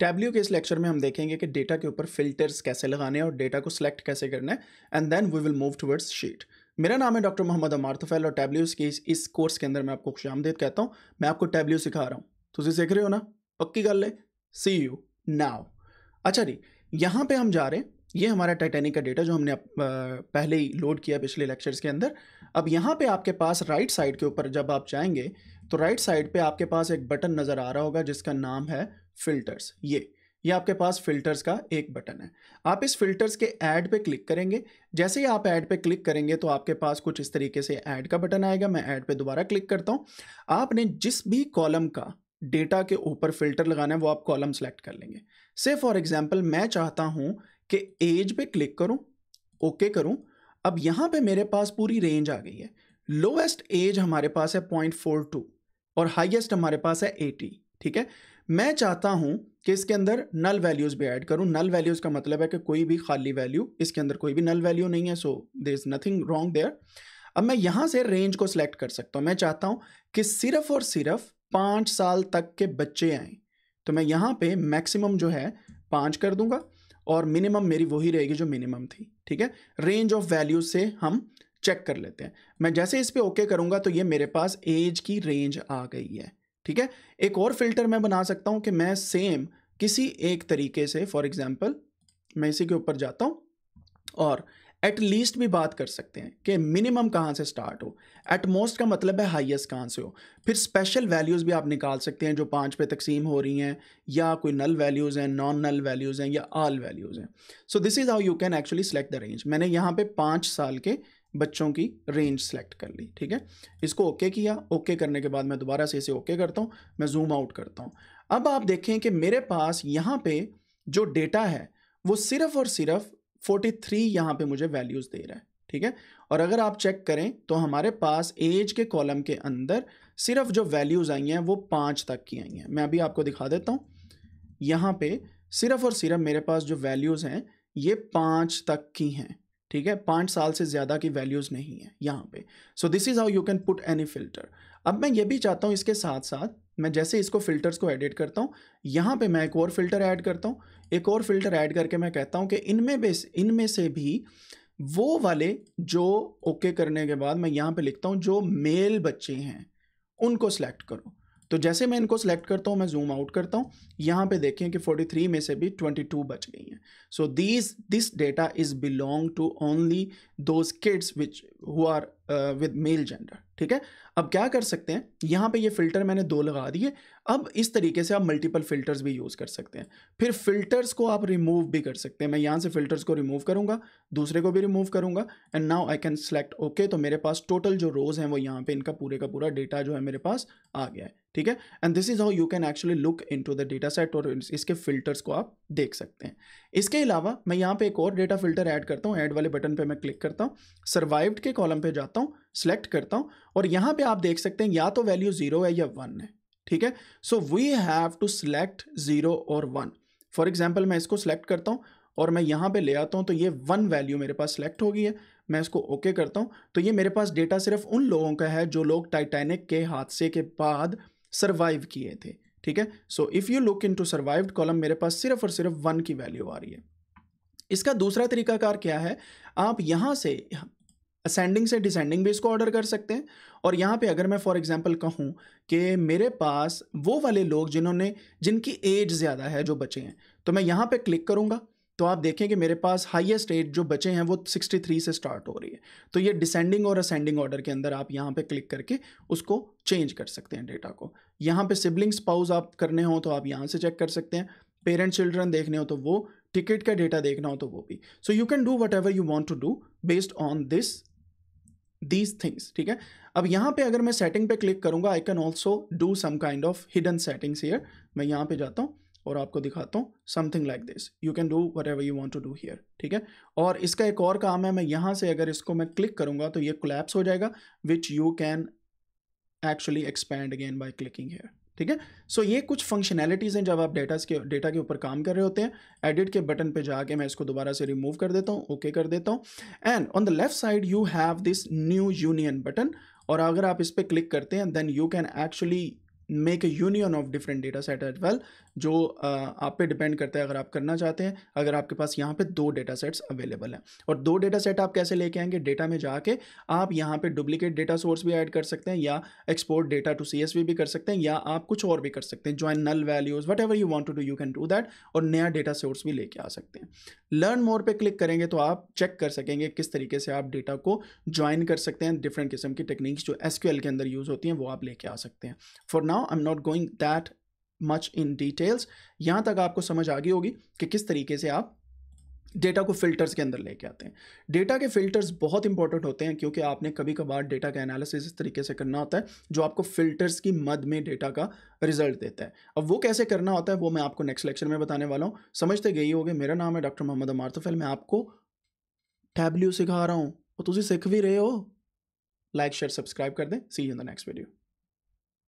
Tableau के इस lecture में हम देखेंगे कि डेटा के ऊपर फिल्टर्स कैसे लगाने हैं और डेटा को सिलेक्ट कैसे करना है and then we will move towards sheet मेरा नाम है डॉक्टर मोहम्मद अमार तुफैल और टैबल्यूज के इस, इस कोर्स के अंदर मैं आपको खुश आमदेद कहता हूँ मैं आपको टैबल्यू सिखा रहा हूँ तुझे तो सीख रहे हो ना पक्की गल है सी यू नाव अच्छा जी यहाँ पर हम जा रहे हैं ये हमारा टाइटेनिक का डेटा जो हमने पहले ही लोड किया पिछले लेक्चर्स के अंदर अब यहाँ पे आपके पास राइट साइड के ऊपर जब आप जाएंगे तो राइट साइड पे आपके पास एक बटन नज़र आ रहा होगा जिसका नाम है फिल्टर्स ये ये आपके पास फिल्टर्स का एक बटन है आप इस फिल्टर्स के ऐड पे क्लिक करेंगे जैसे ही आप ऐड पे क्लिक करेंगे तो आपके पास कुछ इस तरीके से ऐड का बटन आएगा मैं ऐड पे दोबारा क्लिक करता हूँ आपने जिस भी कॉलम का डेटा के ऊपर फिल्टर लगाना है वो आप कॉलम सेलेक्ट कर लेंगे से फॉर एग्जाम्पल मैं चाहता हूँ कि एज पे क्लिक करूँ ओके okay करूँ अब यहाँ पे मेरे पास पूरी रेंज आ गई है लोएस्ट एज हमारे पास है पॉइंट फोर टू और हाइएस्ट हमारे पास है एटी ठीक है मैं चाहता हूं कि इसके अंदर नल वैल्यूज़ भी ऐड करूं नल वैल्यूज़ का मतलब है कि कोई भी खाली वैल्यू इसके अंदर कोई भी नल वैल्यू नहीं है so there is nothing wrong there अब मैं यहाँ से रेंज को सिलेक्ट कर सकता हूँ मैं चाहता हूँ कि सिर्फ और सिर्फ पाँच साल तक के बच्चे आए तो मैं यहाँ पे मैक्सिमम जो है पाँच कर दूंगा और मिनिमम मेरी वही रहेगी जो मिनिमम थी ठीक है रेंज ऑफ वैल्यूज से हम चेक कर लेते हैं मैं जैसे इस पर ओके करूँगा तो ये मेरे पास एज की रेंज आ गई है ठीक है एक और फिल्टर मैं बना सकता हूं कि मैं सेम किसी एक तरीके से फॉर एग्जाम्पल मैं इसी के ऊपर जाता हूँ और एट लीस्ट भी बात कर सकते हैं कि मिनिमम कहाँ से स्टार्ट हो एट मोस्ट का मतलब है हाईएस्ट कहाँ से हो फिर स्पेशल वैल्यूज़ भी आप निकाल सकते हैं जो पाँच पे तकसीम हो रही हैं या कोई नल वैल्यूज़ हैं नॉन नल वैल्यूज़ हैं या आल वैल्यूज़ हैं so this is how you can actually select the range मैंने यहाँ पे पाँच साल के बच्चों की रेंज सेलेक्ट कर ली ठीक है इसको ओके okay किया ओके okay करने के बाद मैं दोबारा से इसे ओके okay करता हूँ मैं जूम आउट करता हूँ अब आप देखें कि मेरे पास यहाँ पे जो डेटा है वो सिर्फ और सिर्फ 43 थ्री यहाँ पर मुझे वैल्यूज़ दे रहा है ठीक है और अगर आप चेक करें तो हमारे पास एज के कॉलम के अंदर सिर्फ जो वैल्यूज़ आई हैं वो पाँच तक की आई हैं मैं अभी आपको दिखा देता हूँ यहाँ पे सिर्फ और सिर्फ मेरे पास जो वैल्यूज़ हैं ये पाँच तक की हैं ठीक है पाँच साल से ज़्यादा की वैल्यूज़ नहीं है यहाँ पे so this is how you can put any filter अब मैं ये भी चाहता हूँ इसके साथ साथ मैं जैसे इसको फिल्टर्स को एडिट करता हूँ यहाँ पे मैं एक और फिल्टर ऐड करता हूँ एक और फिल्टर ऐड करके मैं कहता हूँ कि इनमें इनमें से भी वो वाले जो ओके okay करने के बाद मैं यहाँ पर लिखता हूँ जो मेल बच्चे हैं उनको सेलेक्ट करो तो जैसे मैं इनको सेलेक्ट करता हूँ मैं जूम आउट करता हूँ यहाँ पे देखें कि 43 में से भी 22 बच गई हैं so these this data is belong to only those kids which who are with male gender ठीक है अब क्या कर सकते हैं यहाँ पे ये फ़िल्टर मैंने दो लगा दिए अब इस तरीके से आप मल्टीपल फ़िल्टर्स भी यूज़ कर सकते हैं फिर फ़िल्टर्स को आप रिमूव भी कर सकते हैं मैं यहाँ से फ़िल्टर्स को रिमूव करूँगा दूसरे को भी रिमूव करूँगा and now I can select okay तो मेरे पास टोटल जो रोज़ हैं वो यहाँ पर इनका पूरे का पूरा डेटा जो है मेरे पास आ गया है ठीक है and this is how you can actually look into the data set और इसके फिल्टर्स को आप देख सकते हैं इसके अलावा मैं यहाँ पे एक और डेटा फिल्टर ऐड करता हूँ ऐड वाले बटन पे मैं क्लिक करता हूँ सर्वाइव्ड के कॉलम पे जाता हूँ करता हूँ सेलेक्ट करता हूँ और यहाँ पे आप देख सकते हैं या तो वैल्यू जीरो है या वन है ठीक है so we have to select zero और वन फॉर एग्जाम्पल मैं इसको सेलेक्ट करता हूँ और मैं यहाँ पे ले आता हूँ तो ये वन वैल्यू मेरे पास सेलेक्ट हो गई है मैं इसको ओके okay करता हूँ तो ये मेरे पास डेटा सिर्फ उन लोगों का है जो लोग टाइटैनिक के हादसे के बाद सर्वाइव किए थे ठीक है so if you look into survived column मेरे पास सिर्फ और सिर्फ वन की वैल्यू आ रही है इसका दूसरा तरीकाकार क्या है आप यहाँ से असेंडिंग से डिसेंडिंग भी इसको ऑर्डर कर सकते हैं और यहाँ पे अगर मैं फॉर एग्जांपल कहूँ कि मेरे पास वो वाले लोग जिन्होंने जिनकी एज ज़्यादा है जो बचे हैं तो मैं यहाँ पे क्लिक करूँगा तो आप देखें कि मेरे पास हाईएस्ट एज जो बचे हैं वो 63 से स्टार्ट हो रही है तो ये डिसेंडिंग और असेंडिंग ऑर्डर के अंदर आप यहाँ पे क्लिक करके उसको चेंज कर सकते हैं डेटा को यहाँ पे सिबलिंग स्पाउस आप करने हो तो आप यहाँ से चेक कर सकते हैं पेरेंट चिल्ड्रन देखने हो तो वो टिकट का डेटा देखना हो तो वो भी so you can do whatever you want to do based on this these things ठीक है अब यहाँ पे अगर मैं सेटिंग पे क्लिक करूँगा I can also do some kind of hidden settings here मैं यहाँ पे जाता हूँ और आपको दिखाता हूँ something like this you can do whatever you want to do here ठीक है और इसका एक और काम है मैं यहाँ से अगर इसको मैं क्लिक करूँगा तो ये क्लैप्स हो जाएगा which you can actually expand again by clicking here ठीक है सो ये कुछ फंक्शनैलिटीज़ हैं जब आप डेटा के डेटा के ऊपर काम कर रहे होते हैं एडिट के बटन पे जाके मैं इसको दोबारा से रिमूव कर देता हूँ ओके okay कर देता हूँ and on the left side you have this new union button और अगर आप इस पर क्लिक करते हैं then you can actually make a union of different data set as well जो आप पे डिपेंड करता है अगर आप करना चाहते हैं अगर आपके पास यहाँ पे दो डेटा सेट्स अवेलेबल हैं और दो डेटा सेट आप कैसे लेके आएंगे डेटा में जाके आप यहाँ पे डुप्लीकेट डेटा सोर्स भी ऐड कर सकते हैं या एक्सपोर्ट डेटा टू सी भी कर सकते हैं या आप कुछ और भी कर सकते हैं join null values whatever you want to do you can do that और नया डेटा सोर्स भी लेके आ सकते हैं लर्न मोर पर क्लिक करेंगे तो आप चेक कर सकेंगे किस तरीके से आप डेटा को ज्वाइन कर सकते हैं डिफरेंट किस्म की टेक्निक्स जो एस के अंदर यूज़ होती हैं वो आप लेके आ सकते हैं for now I am not going that much in details यहाँ तक आपको समझ आ गई होगी कि किस तरीके से आप डेटा को फिल्टर्स के अंदर लेके आते हैं डेटा के फिल्टर्स बहुत इंपॉर्टेंट होते हैं क्योंकि आपने कभी कभार डेटा का एनालिसिस इस तरीके से करना होता है जो आपको फिल्टर्स की मद में डेटा का रिजल्ट देता है अब वो कैसे करना होता है वो मैं आपको नेक्स्ट लेक्चर में बताने वाला हूँ समझते गई होगी मेरा नाम है डॉक्टर मोहम्मद अमार मैं आपको टैबल्यू सिखा रहा हूँ और तुझे सीख भी रहे हो लाइक शेयर सब्सक्राइब कर दें see in the next video